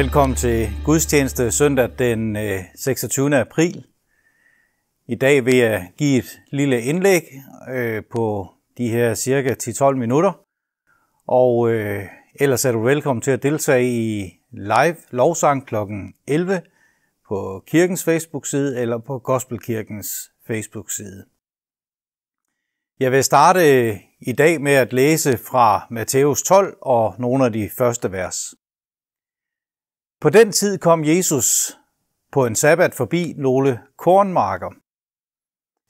Velkommen til gudstjeneste søndag den 26. Øh, april. I dag vil jeg give et lille indlæg øh, på de her cirka 10-12 minutter. Og øh, ellers er du velkommen til at deltage i live lovsang kl. 11 på kirkens Facebook-side eller på Gospelkirkens Facebook-side. Jeg vil starte i dag med at læse fra Matthæus 12 og nogle af de første vers. På den tid kom Jesus på en sabbat forbi nogle kornmarker.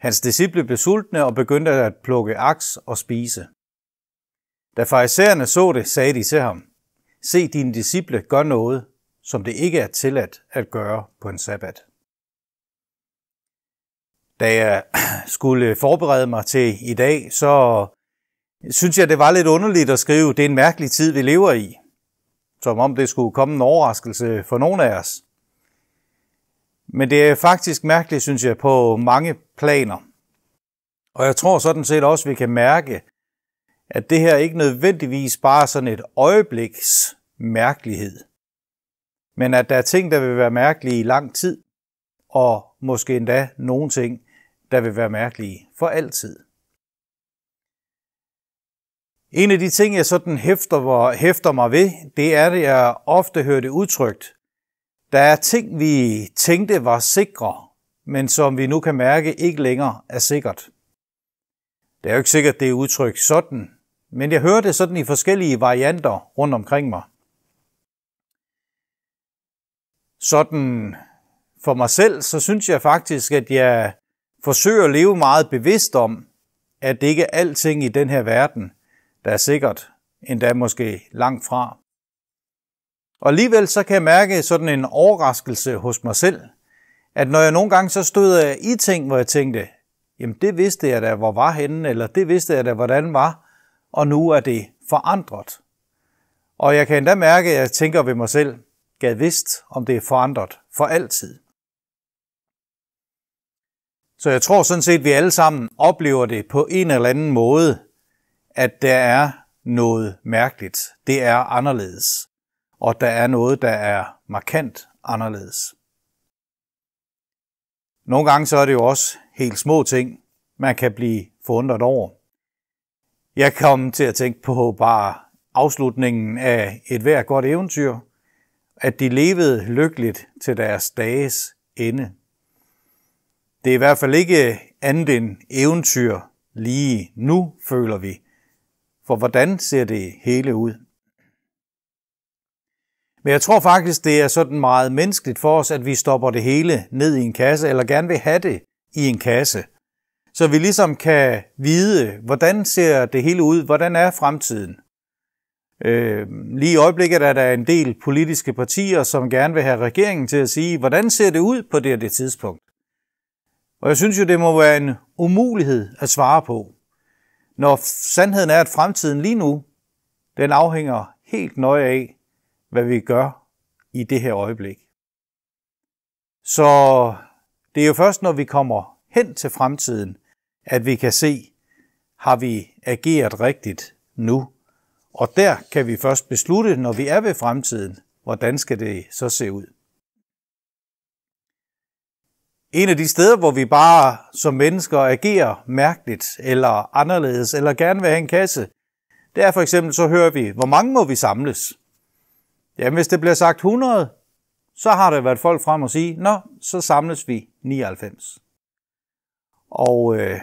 Hans disciple blev sultne og begyndte at plukke aks og spise. Da farisæerne så det, sagde de til ham, Se dine disciple gør noget, som det ikke er tilladt at gøre på en sabbat. Da jeg skulle forberede mig til i dag, så synes jeg, det var lidt underligt at skrive, det er en mærkelig tid, vi lever i som om det skulle komme en overraskelse for nogen af os. Men det er faktisk mærkeligt, synes jeg, på mange planer. Og jeg tror sådan set også, vi kan mærke, at det her ikke nødvendigvis bare er sådan et øjebliks mærkelighed, men at der er ting, der vil være mærkelige i lang tid, og måske endda nogle ting, der vil være mærkelige for altid. En af de ting, jeg sådan hæfter, hæfter mig ved, det er, at jeg ofte hører det udtrykt. Der er ting, vi tænkte var sikre, men som vi nu kan mærke ikke længere er sikkert. Det er jo ikke sikkert, det er udtrykt sådan, men jeg hører det sådan i forskellige varianter rundt omkring mig. Sådan for mig selv, så synes jeg faktisk, at jeg forsøger at leve meget bevidst om, at det ikke er alting i den her verden – der er sikkert, endda måske langt fra. Og alligevel så kan jeg mærke sådan en overraskelse hos mig selv, at når jeg nogle gange så stod i ting, hvor jeg tænkte, jamen det vidste jeg da, hvor var henne, eller det vidste jeg da, hvordan var, og nu er det forandret. Og jeg kan endda mærke, at jeg tænker ved mig selv, gad vidst, om det er forandret for altid. Så jeg tror sådan set, at vi alle sammen oplever det på en eller anden måde, at der er noget mærkeligt. Det er anderledes. Og der er noget, der er markant anderledes. Nogle gange så er det jo også helt små ting, man kan blive forundret over. Jeg kom til at tænke på bare afslutningen af et hver godt eventyr, at de levede lykkeligt til deres dages ende. Det er i hvert fald ikke andet end eventyr lige nu, føler vi for hvordan ser det hele ud? Men jeg tror faktisk, det er sådan meget menneskeligt for os, at vi stopper det hele ned i en kasse, eller gerne vil have det i en kasse. Så vi ligesom kan vide, hvordan ser det hele ud, hvordan er fremtiden. Øh, lige i øjeblikket er der en del politiske partier, som gerne vil have regeringen til at sige, hvordan ser det ud på det og det tidspunkt. Og jeg synes jo, det må være en umulighed at svare på. Når sandheden er, at fremtiden lige nu, den afhænger helt nøje af, hvad vi gør i det her øjeblik. Så det er jo først, når vi kommer hen til fremtiden, at vi kan se, har vi ageret rigtigt nu? Og der kan vi først beslutte, når vi er ved fremtiden, hvordan skal det så se ud. En af de steder, hvor vi bare som mennesker agerer mærkeligt eller anderledes, eller gerne vil have en kasse, det er for eksempel, så hører vi, hvor mange må vi samles? Jamen, hvis det bliver sagt 100, så har der været folk frem og sige, nå, så samles vi 99. Og øh,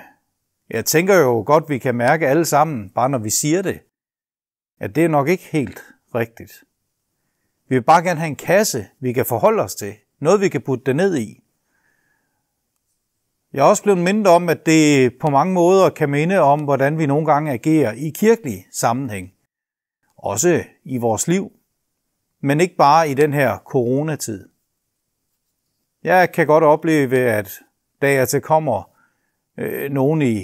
jeg tænker jo godt, vi kan mærke alle sammen, bare når vi siger det, at det er nok ikke helt rigtigt. Vi vil bare gerne have en kasse, vi kan forholde os til. Noget, vi kan putte det ned i. Jeg er også blevet mindet om, at det på mange måder kan minde om, hvordan vi nogle gange agerer i kirkelig sammenhæng. Også i vores liv, men ikke bare i den her coronatid. Jeg kan godt opleve, at da jeg til kommer øh, nogen i,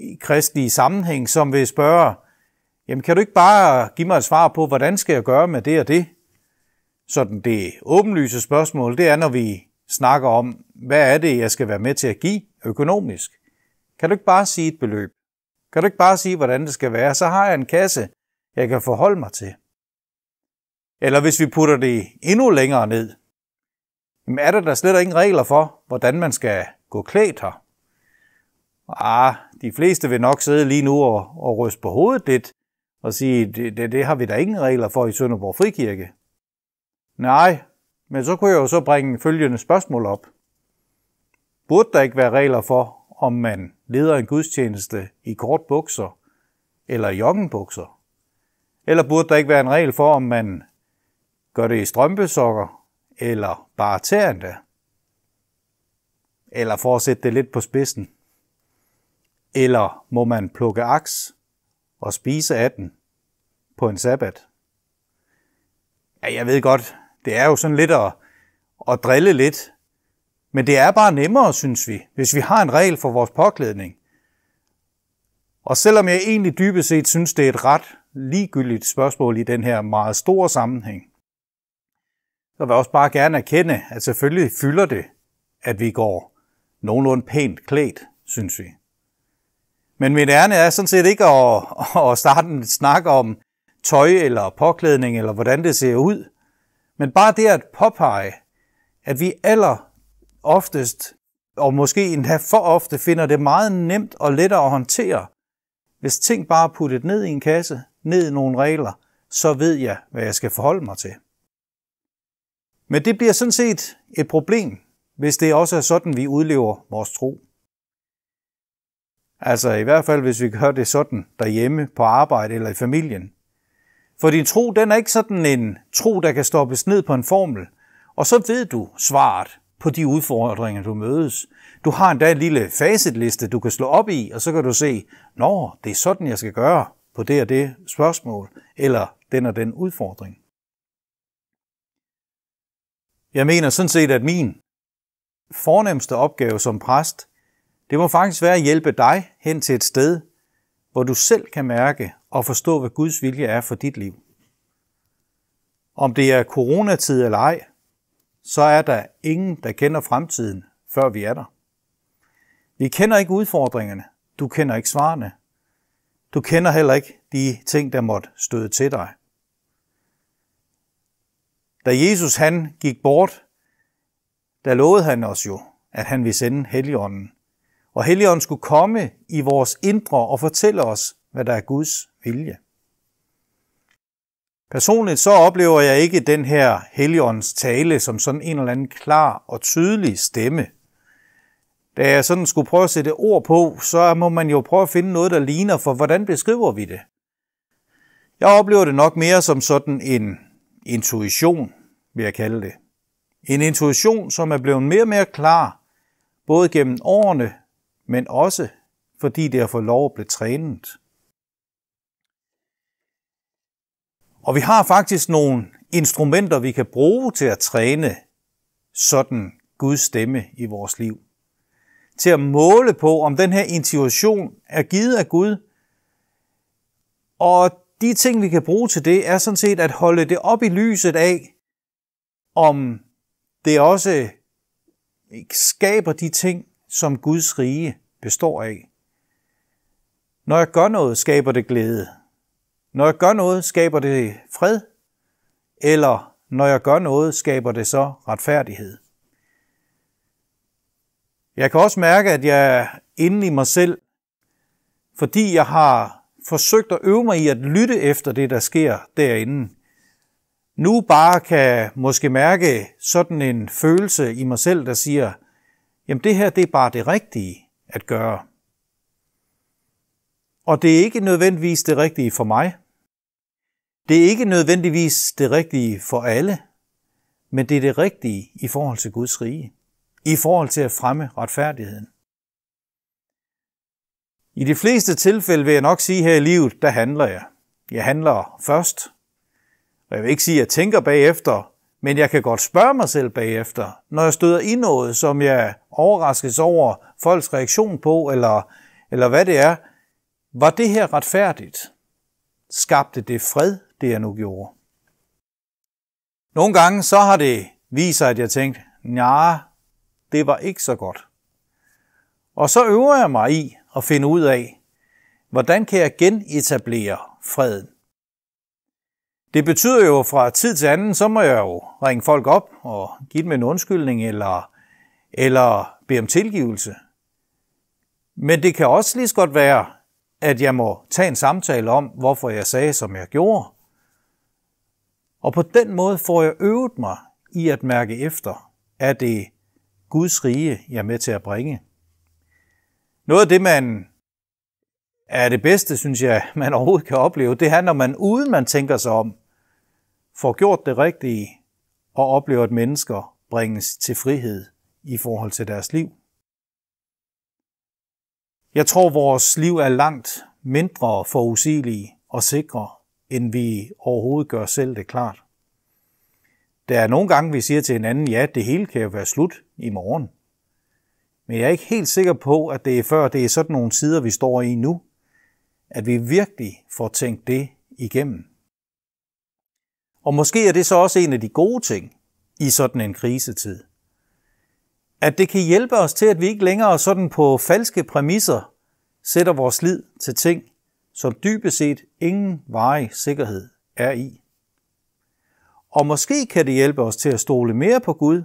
i kristelige sammenhæng, som vil spørge, jamen kan du ikke bare give mig et svar på, hvordan skal jeg gøre med det og det? Sådan det åbenlyse spørgsmål, det er, når vi snakker om, hvad er det, jeg skal være med til at give økonomisk? Kan du ikke bare sige et beløb? Kan du ikke bare sige, hvordan det skal være? Så har jeg en kasse, jeg kan forholde mig til. Eller hvis vi putter det endnu længere ned, er der da slet ingen regler for, hvordan man skal gå klædt her? Ah, de fleste vil nok sidde lige nu og, og ryste på hovedet lidt og sige, det, det, det har vi da ingen regler for i Sønderborg Frikirke. Nej, men så kunne jeg jo så bringe følgende spørgsmål op. Burde der ikke være regler for, om man leder en gudstjeneste i kort bukser eller i joggenbukser? Eller burde der ikke være en regel for, om man gør det i strømpesokker eller bare tæer Eller for at sætte det lidt på spidsen. Eller må man plukke aks og spise af den på en sabbat? Ja, jeg ved godt, det er jo sådan lidt at, at drille lidt. Men det er bare nemmere, synes vi, hvis vi har en regel for vores påklædning. Og selvom jeg egentlig dybest set synes, det er et ret ligegyldigt spørgsmål i den her meget store sammenhæng, så vil jeg også bare gerne erkende, at selvfølgelig fylder det, at vi går nogenlunde pænt klædt, synes vi. Men mit ærne er sådan set ikke at, at starte en snak om tøj eller påklædning eller hvordan det ser ud. Men bare det at påpege, at vi aller oftest, og måske endda for ofte, finder det meget nemt og lettere at håndtere, hvis ting bare er puttet ned i en kasse, ned i nogle regler, så ved jeg, hvad jeg skal forholde mig til. Men det bliver sådan set et problem, hvis det også er sådan, vi udlever vores tro. Altså i hvert fald, hvis vi gør det sådan derhjemme, på arbejde eller i familien. For din tro, den er ikke sådan en tro, der kan stoppes ned på en formel. Og så ved du svaret på de udfordringer, du mødes. Du har endda en lille facetliste, du kan slå op i, og så kan du se, når det er sådan, jeg skal gøre på det og det spørgsmål, eller den og den udfordring. Jeg mener sådan set, at min fornemmeste opgave som præst, det må faktisk være at hjælpe dig hen til et sted, hvor du selv kan mærke og forstå, hvad Guds vilje er for dit liv. Om det er coronatid eller ej, så er der ingen, der kender fremtiden, før vi er der. Vi kender ikke udfordringerne. Du kender ikke svarene. Du kender heller ikke de ting, der måtte støde til dig. Da Jesus han gik bort, der lovede han os jo, at han ville sende Helligånden og Helligånden skulle komme i vores indre og fortælle os, hvad der er Guds vilje. Personligt så oplever jeg ikke den her Helligåndens tale som sådan en eller anden klar og tydelig stemme. Da jeg sådan skulle prøve at sætte ord på, så må man jo prøve at finde noget, der ligner, for hvordan beskriver vi det? Jeg oplever det nok mere som sådan en intuition, vil jeg kalde det. En intuition, som er blevet mere og mere klar, både gennem årene, men også fordi det har fået lov at blive trænet. Og vi har faktisk nogle instrumenter, vi kan bruge til at træne sådan Guds stemme i vores liv. Til at måle på, om den her intuition er givet af Gud. Og de ting, vi kan bruge til det, er sådan set at holde det op i lyset af, om det også skaber de ting, som Guds rige består af. Når jeg gør noget, skaber det glæde. Når jeg gør noget, skaber det fred. Eller når jeg gør noget, skaber det så retfærdighed. Jeg kan også mærke, at jeg er inde i mig selv, fordi jeg har forsøgt at øve mig i at lytte efter det, der sker derinde. Nu bare kan måske mærke sådan en følelse i mig selv, der siger, jamen det her, det er bare det rigtige at gøre. Og det er ikke nødvendigvis det rigtige for mig. Det er ikke nødvendigvis det rigtige for alle, men det er det rigtige i forhold til Guds rige, i forhold til at fremme retfærdigheden. I de fleste tilfælde vil jeg nok sige her i livet, der handler jeg. Jeg handler først, og jeg vil ikke sige, at jeg tænker bagefter, men jeg kan godt spørge mig selv bagefter, når jeg støder i noget, som jeg overraskes over folks reaktion på, eller, eller hvad det er, var det her retfærdigt? Skabte det fred, det jeg nu gjorde? Nogle gange så har det vist sig, at jeg tænkte, nej, det var ikke så godt. Og så øver jeg mig i at finde ud af, hvordan kan jeg genetablere freden? Det betyder jo fra tid til anden, så må jeg jo ringe folk op og give dem en undskyldning eller, eller bede om tilgivelse. Men det kan også lige så godt være, at jeg må tage en samtale om, hvorfor jeg sagde, som jeg gjorde. Og på den måde får jeg øvet mig i at mærke efter, er det Guds rige, jeg er med til at bringe. Noget af det, man er det bedste, synes jeg, man overhovedet kan opleve, det er, når man uden man tænker sig om, får gjort det rigtige og oplever, at mennesker bringes til frihed i forhold til deres liv. Jeg tror, vores liv er langt mindre forudsigelige og sikre, end vi overhovedet gør selv det klart. Der er nogle gange, vi siger til hinanden, ja, det hele kan jo være slut i morgen. Men jeg er ikke helt sikker på, at det er før det er sådan nogle sider, vi står i nu, at vi virkelig får tænkt det igennem. Og måske er det så også en af de gode ting i sådan en krisetid. At det kan hjælpe os til, at vi ikke længere sådan på falske præmisser sætter vores lid til ting, som dybest set ingen varig sikkerhed er i. Og måske kan det hjælpe os til at stole mere på Gud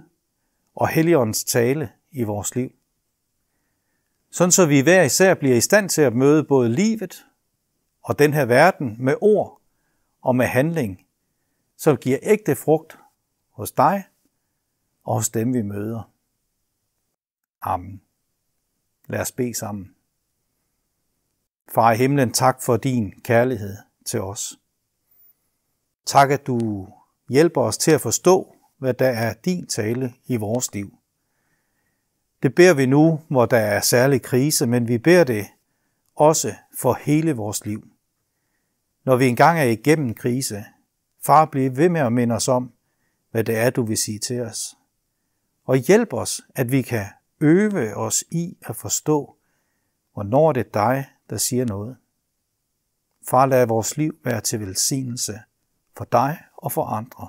og Helligåndens tale i vores liv. Sådan så vi hver især bliver i stand til at møde både livet og den her verden med ord og med handling som giver ægte frugt hos dig og hos dem, vi møder. Amen. Lad os bede sammen. Far i himlen, tak for din kærlighed til os. Tak, at du hjælper os til at forstå, hvad der er din tale i vores liv. Det beder vi nu, hvor der er særlig krise, men vi beder det også for hele vores liv. Når vi engang er igennem krise, Far, bliv ved med at minde os om, hvad det er, du vil sige til os. Og hjælp os, at vi kan øve os i at forstå, hvornår det er dig, der siger noget. Far, lad vores liv være til velsignelse for dig og for andre.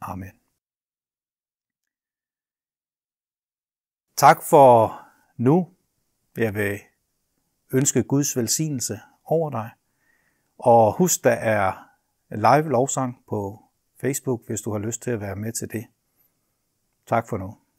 Amen. Tak for nu. Jeg vil ønske Guds velsignelse over dig. Og husk, der er live lovsang på Facebook, hvis du har lyst til at være med til det. Tak for nu.